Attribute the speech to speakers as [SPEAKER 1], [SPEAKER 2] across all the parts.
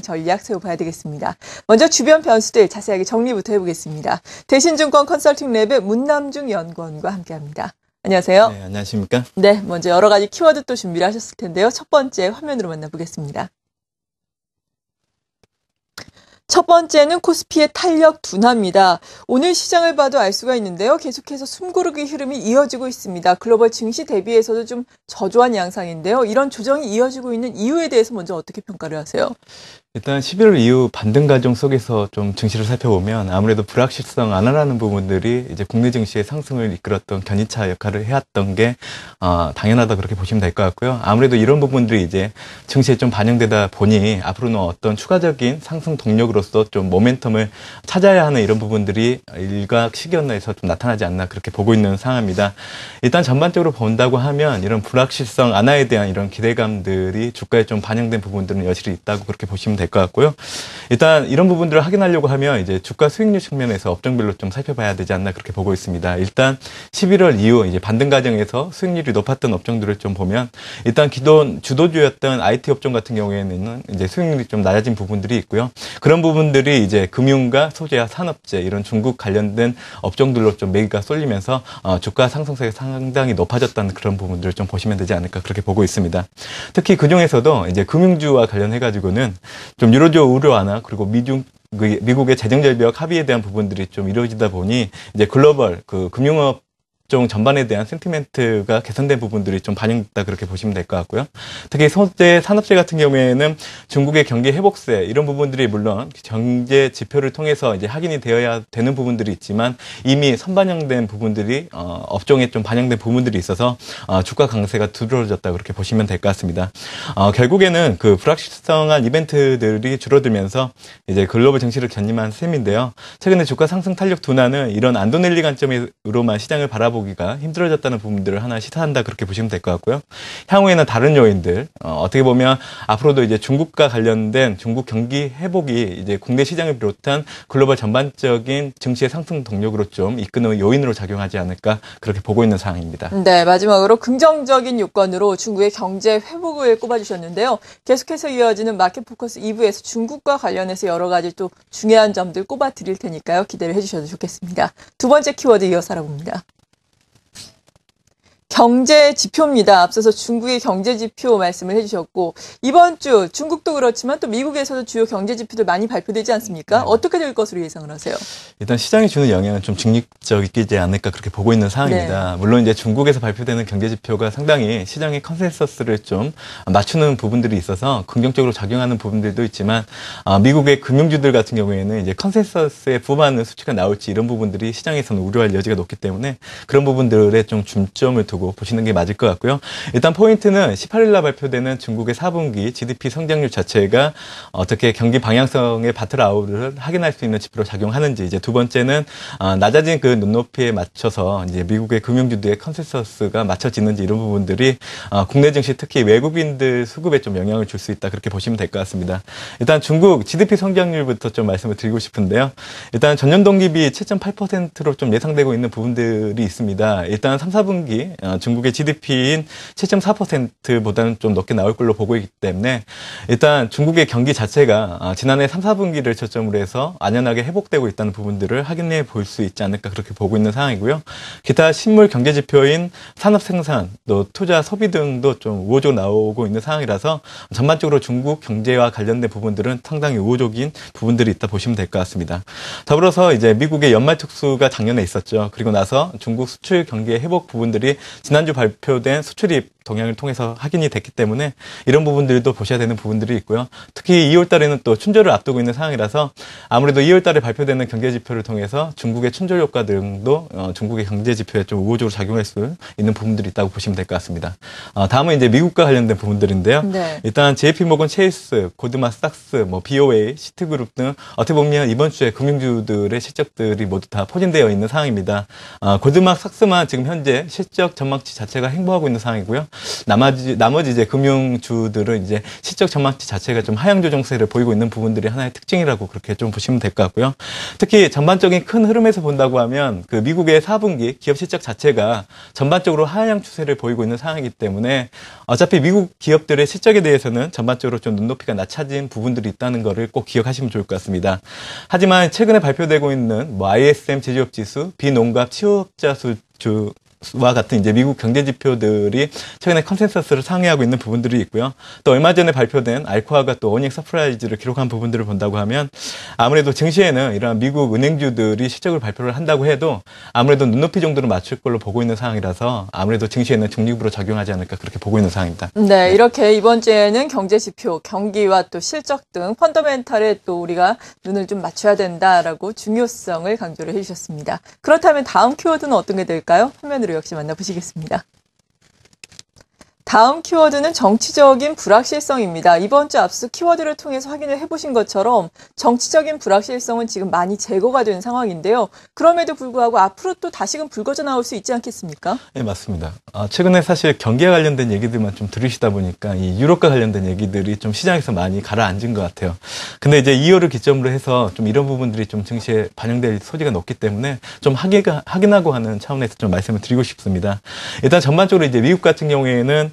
[SPEAKER 1] 전략 세워봐야 되겠습니다. 먼저 주변 변수들 자세하게 정리부터 해보겠습니다. 대신증권 컨설팅랩의 문남중 연구원과 함께합니다. 안녕하세요.
[SPEAKER 2] 네, 안녕하십니까?
[SPEAKER 1] 네, 먼저 여러 가지 키워드 또 준비를 하셨을 텐데요. 첫 번째 화면으로 만나보겠습니다. 첫 번째는 코스피의 탄력 둔화입니다. 오늘 시장을 봐도 알 수가 있는데요. 계속해서 숨고르기 흐름이 이어지고 있습니다. 글로벌 증시 대비해서도 좀 저조한 양상인데요. 이런 조정이 이어지고 있는 이유에 대해서 먼저 어떻게 평가를 하세요?
[SPEAKER 2] 일단 11월 이후 반등 과정 속에서 좀 증시를 살펴보면 아무래도 불확실성 안하라는 부분들이 이제 국내 증시의 상승을 이끌었던 견인차 역할을 해왔던 게 어, 당연하다 그렇게 보시면 될 것 같고요. 아무래도 이런 부분들이 이제 증시에 좀 반영되다 보니 앞으로는 어떤 추가적인 상승 동력으로서 좀 모멘텀을 찾아야 하는 이런 부분들이 일각 시기연나에서 좀 나타나지 않나 그렇게 보고 있는 상황입니다. 일단 전반적으로 본다고 하면 이런 불확실성 안하에 대한 이런 기대감들이 주가에 좀 반영된 부분들은 여실히 있다고 그렇게 보시면 될것 될것 같고요. 일단 이런 부분들을 확인하려고 하면 이제 주가 수익률 측면에서 업종별로 좀 살펴봐야 되지 않나 그렇게 보고 있습니다. 일단 11월 이후 이제 반등 과정에서 수익률이 높았던 업종들을 좀 보면 일단 기존 주도주였던 IT 업종 같은 경우에는 이제 수익률이 좀 낮아진 부분들이 있고요. 그런 부분들이 이제 금융과 소재와 산업재 이런 중국 관련된 업종들로 좀 매기가 쏠리면서 어, 주가 상승세가 상당히 높아졌다는 그런 부분들을 좀 보시면 되지 않을까 그렇게 보고 있습니다. 특히 그 중에서도 이제 금융주와 관련해 가지고는 좀 유로조 우려 완화 그리고 미중 그 미국의 재정 절벽 합의에 대한 부분들이 좀 이루어지다 보니 이제 글로벌 그 금융업 업종 전반에 대한 센티멘트가 개선된 부분들이 좀 반영됐다 그렇게 보시면 될 것 같고요. 특히 소재 산업재 같은 경우에는 중국의 경기 회복세 이런 부분들이 물론 경제 지표를 통해서 이제 확인이 되어야 되는 부분들이 있지만 이미 선반영된 부분들이 어, 업종에 좀 반영된 부분들이 있어서 어, 주가 강세가 두드러졌다 그렇게 보시면 될 것 같습니다. 어, 결국에는 그 불확실성한 이벤트들이 줄어들면서 이제 글로벌 정시를 견림한 셈인데요. 최근에 주가 상승 탄력 둔화는 이런 안도넬리 관점으로만 시장을 바라보 보기가 힘들어졌다는 부분들을 하나 시사한다 그렇게 보시면 될 것 같고요. 향후에는 다른 요인들 어, 떻게 보면 앞으로도 이제 중국과 관련된 중국 경기 회복이 이제 국내 시장을 비롯한 글로벌 전반적인 증시의 상승 동력으로 좀 이끄는 요인으로 작용하지 않을까 그렇게 보고 있는 상황입니다.
[SPEAKER 1] 네, 마지막으로 긍정적인 요건으로 중국의 경제 회복을 꼽아주셨는데요. 계속해서 이어지는 마켓 포커스 2부에서 중국과 관련해서 여러 가지 또 중요한 점들 꼽아드릴 테니까요. 기대를 해주셔도 좋겠습니다. 두 번째 키워드 이어서 알아봅니다. 경제 지표입니다. 앞서서 중국의 경제 지표 말씀을 해주셨고 이번 주 중국도 그렇지만 또 미국에서도 주요 경제 지표들 많이 발표되지 않습니까? 네. 어떻게 될 것으로 예상을 하세요?
[SPEAKER 2] 일단 시장이 주는 영향은 좀 직립적이지 않을까 그렇게 보고 있는 상황입니다. 네. 물론 이제 중국에서 발표되는 경제 지표가 상당히 시장의 컨센서스를 좀 맞추는 부분들이 있어서 긍정적으로 작용하는 부분들도 있지만 아, 미국의 금융주들 같은 경우에는 이제 컨센서스에 부응하는 수치가 나올지 이런 부분들이 시장에서는 우려할 여지가 높기 때문에 그런 부분들에 좀 중점을 두고 두고 보시는 게 맞을 것 같고요. 일단 포인트는 18일 날 발표되는 중국의 4분기 GDP 성장률 자체가 어떻게 경기 방향성의 바틀 아웃을 확인할 수 있는 지표로 작용하는지 이제 두 번째는 아, 낮아진 그 눈높이에 맞춰서 이제 미국의 금융주도의 컨센서스가 맞춰지는지 이런 부분들이 아, 국내 증시 특히 외국인들 수급에 좀 영향을 줄 수 있다 그렇게 보시면 될 것 같습니다. 일단 중국 GDP 성장률부터 좀 말씀을 드리고 싶은데요. 일단 전년 동기비 7.8%로 좀 예상되고 있는 부분들이 있습니다. 일단 3, 4분기 어, 중국의 GDP인 7.4%보다는 좀 높게 나올 걸로 보고 있기 때문에 일단 중국의 경기 자체가 어, 지난해 3, 4분기를 초점으로 해서 안연하게 회복되고 있다는 부분들을 확인해 볼 수 있지 않을까 그렇게 보고 있는 상황이고요. 기타 식물 경제 지표인 산업 생산, 또 투자 소비 등도 좀 우호적 나오고 있는 상황이라서 전반적으로 중국 경제와 관련된 부분들은 상당히 우호적인 부분들이 있다 보시면 될 것 같습니다. 더불어서 이제 미국의 연말 특수가 작년에 있었죠. 그리고 나서 중국 수출 경기의 회복 부분들이 지난주 발표된 수출입 동향을 통해서 확인이 됐기 때문에 이런 부분들도 보셔야 되는 부분들이 있고요. 특히 2월 달에는 또 춘절을 앞두고 있는 상황이라서 아무래도 2월 달에 발표되는 경제 지표를 통해서 중국의 춘절 효과 등도 어, 중국의 경제 지표에 좀 우호적으로 작용할 수 있는 부분들이 있다고 보시면 될 것 같습니다. 어, 다음은 이제 미국과 관련된 부분들인데요. 네. 일단 JP 모건 체이스, 고드마삭스, 뭐 BOA, 시트그룹 등 어떻게 보면 이번 주에 금융주들의 실적들이 모두 다 포진되어 있는 상황입니다. 어, 고드마삭스만 지금 현재 실적 전망치 자체가 행보하고 있는 상황이고요. 나머지 나머지 이제 금융주들은 이제 실적 전망치 자체가 좀 하향 조정세를 보이고 있는 부분들이 하나의 특징이라고 그렇게 좀 보시면 될 것 같고요. 특히 전반적인 큰 흐름에서 본다고 하면 그 미국의 4분기 기업 실적 자체가 전반적으로 하향 추세를 보이고 있는 상황이기 때문에 어차피 미국 기업들의 실적에 대해서는 전반적으로 좀 눈높이가 낮아진 부분들이 있다는 것을 꼭 기억하시면 좋을 것 같습니다. 하지만 최근에 발표되고 있는 뭐 ISM 제조업 지수, 비농갑 취업자 수 주, 와 같은 이제 미국 경제 지표들이 최근에 컨센서스를 상회하고 있는 부분들이 있고요. 또 얼마 전에 발표된 알코아가 또 어닝 서프라이즈를 기록한 부분들을 본다고 하면 아무래도 증시에는 이러한 미국 은행주들이 실적을 발표를 한다고 해도 아무래도 눈높이 정도는 맞출 걸로 보고 있는 상황이라서 아무래도 증시에는 중립으로 작용하지 않을까 그렇게 보고 있는 상황입니다. 네,
[SPEAKER 1] 네. 이렇게 이번 주에는 경제 지표, 경기와 또 실적 등 펀더멘탈에 또 우리가 눈을 좀 맞춰야 된다라고 중요성을 강조를 해주셨습니다. 그렇다면 다음 키워드는 어떤 게 될까요? 화면으 오늘도 역시 만나보시겠습니다. 다음 키워드는 정치적인 불확실성입니다. 이번 주 압수 키워드를 통해서 확인을 해보신 것처럼 정치적인 불확실성은 지금 많이 제거가 된 상황인데요. 그럼에도 불구하고 앞으로 또 다시금 불거져 나올 수 있지 않겠습니까?
[SPEAKER 2] 네, 맞습니다. 아, 최근에 사실 경기와 관련된 얘기들만 좀 들으시다 보니까 이 유럽과 관련된 얘기들이 좀 시장에서 많이 가라앉은 것 같아요. 근데 이제 2월을 기점으로 해서 좀 이런 부분들이 좀 증시에 반영될 소지가 높기 때문에 좀 확인, 확인하고 하는 차원에서 좀 말씀을 드리고 싶습니다. 일단 전반적으로 이제 미국 같은 경우에는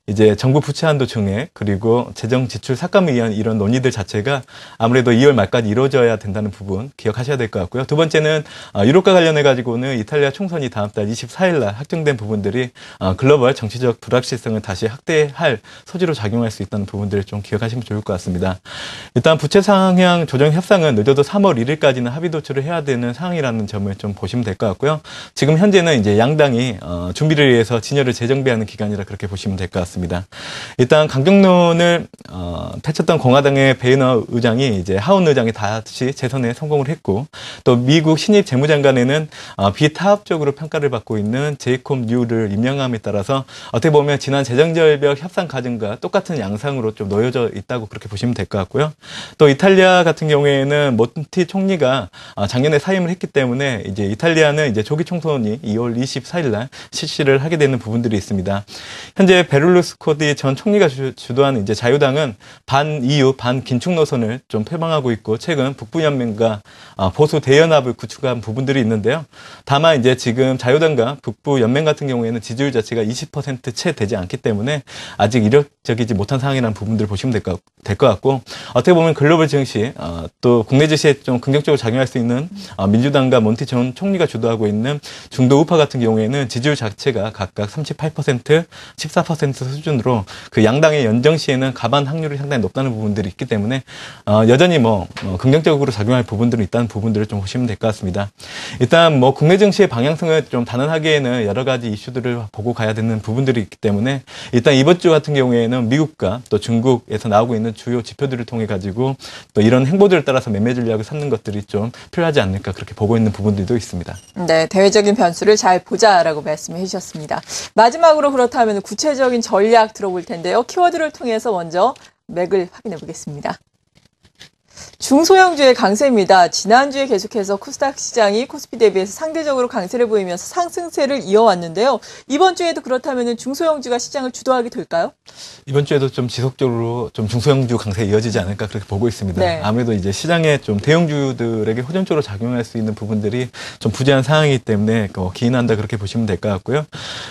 [SPEAKER 2] 이제 정부 부채 한도 증액 그리고 재정 지출 삭감을위한 이런 논의들 자체가 아무래도 2월 말까지 이루어져야 된다는 부분 기억하셔야 될 것 같고요. 두 번째는 아, 유럽과 관련해 가지고는 이탈리아 총선이 다음 달 24일 날 확정된 부분들이 아, 글로벌 정치적 불확실성을 다시 확대할 소지로 작용할 수 있다는 부분들을 좀 기억하시면 좋을 것 같습니다. 일단 부채 상향 조정 협상은 늦어도 3월 1일까지는 합의 도출을 해야 되는 상황이라는 점을 좀 보시면 될 것 같고요. 지금 현재는 이제 양당이 어, 준비를 위해서 진열을 재정비하는 기간이라 그렇게 보시면 될 것 같습니다. 같습니다. 일단 강경론을 어, 펼쳤던 공화당의 베이너 의장이 이제 하원 의장이 다시 재선에 성공을 했고 또 미국 신입 재무장관에는 어, 비타협적으로 평가를 받고 있는 제이콥 뉴를 임명함에 따라서 어떻게 보면 지난 재정절벽 협상 과정과 똑같은 양상으로 좀 놓여져 있다고 그렇게 보시면 될 것 같고요. 또 이탈리아 같은 경우에는 모티 총리가 어, 작년에 사임을 했기 때문에 이제 이탈리아는 이제 조기 총선이 2월 24일 날 실시를 하게 되는 부분들이 있습니다. 현재 베를루 베르스코디 전 총리가 주, 주도하는 이제 자유당은 반 EU 반 긴축 노선을 좀 표방하고 있고 최근 북부 연맹과 아, 보수 대연합을 구축한 부분들이 있는데요. 다만 이제 지금 자유당과 북부 연맹 같은 경우에는 지지율 자체가 20%채 되지 않기 때문에 아직 이력적이지 못한 상황이라는 부분들을 보시면 될 것 같고 어떻게 보면 글로벌 증시 어, 또 국내 증시에 좀 긍정적으로 작용할 수 있는 어, 민주당과 몬티 전 총리가 주도하고 있는 중도 우파 같은 경우에는 지지율 자체가 각각 38% 14% 수준으로 그 양당의 연정 시에는 가반 확률이 상당히 높다는 부분들이 있기 때문에 어, 여전히 뭐 어, 긍정적으로 작용할 부분들은 있다는 부분들을 좀 보시면 될 것 같습니다. 일단 뭐 국내 정시의 방향성을 좀 단언하기에는 여러 가지 이슈들을 보고 가야 되는 부분들이 있기 때문에 일단 이번 주 같은 경우에는 미국과 또 중국에서 나오고 있는 주요 지표들을 통해 가지고 또 이런 행보들을 따라서 매매 전략을 삼는 것들이 좀 필요하지 않을까 그렇게 보고 있는 부분들도 있습니다.
[SPEAKER 1] 네, 대외적인 변수를 잘 보자라고 말씀해 주셨습니다. 마지막으로 그렇다면 구체적인 저희 전략 들어볼 텐데요. 키워드를 통해서 먼저 맥을 확인해 보겠습니다. 중소형주의 강세입니다. 지난주에 계속해서 코스닥 시장이 코스피 대비해서 상대적으로 강세를 보이면서 상승세를 이어왔는데요. 이번 주에도 그렇다면 중소형주가 시장을 주도하게 될까요?
[SPEAKER 2] 이번 주에도 좀 지속적으로 좀 중소형주 강세 이어지지 않을까 그렇게 보고 있습니다. 네. 아무래도 이제 시장에 좀 대형주들에게 호전적으로 작용할 수 있는 부분들이 좀 부재한 상황이기 때문에 뭐 기인한다 그렇게 보시면 될 것 같고요.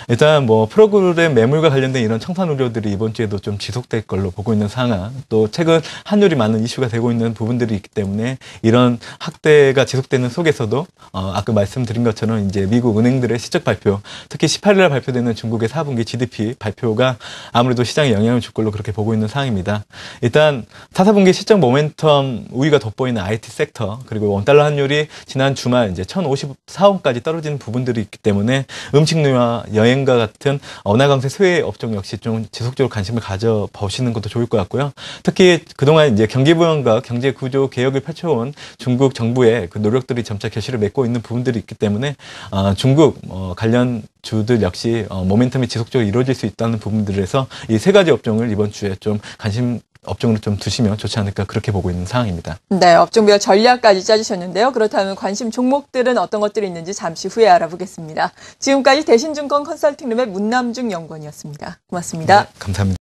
[SPEAKER 2] 일단 뭐 프로그램 매물과 관련된 이런 청산 우려들이 이번 주에도 좀 지속될 걸로 보고 있는 상황, 또 최근 한율이 많은 이슈가 되고 있는 부분 부분들이 있기 때문에 이런 학대가 지속되는 속에서도 어, 아까 말씀드린 것처럼 이제 미국 은행들의 실적 발표, 특히 18일 발표되는 중국의 4분기 GDP 발표가 아무래도 시장에 영향을 줄 걸로 그렇게 보고 있는 상황입니다. 일단 4, 4분기 실적 모멘텀 우위가 돋보이는 IT 섹터 그리고 원달러 환율이 지난 주말 이제 1,054원까지 떨어지는 부분들이 있기 때문에 음식류와 여행과 같은 언화강세 수혜 업종 역시 좀 지속적으로 관심을 가져보시는 것도 좋을 것 같고요. 특히 그동안 이제 경기부양과 경제 구조 구조 개혁을 펼쳐온 중국 정부의 그 노력들이 점차 개시를 맺고 있는 부분들이 있기 때문에 어, 중국 어, 관련 주들 역시 어, 모멘텀이 지속적으로 이루어질 수 있다는 부분들에서 이 세 가지 업종을 이번 주에 좀 관심 업종으로 좀 두시면 좋지 않을까 그렇게 보고 있는 상황입니다.
[SPEAKER 1] 네, 업종별 전략까지 짜주셨는데요. 그렇다면 관심 종목들은 어떤 것들이 있는지 잠시 후에 알아보겠습니다. 지금까지 대신증권 컨설팅룸의 문남중 연구원이었습니다. 고맙습니다. 네, 감사합니다.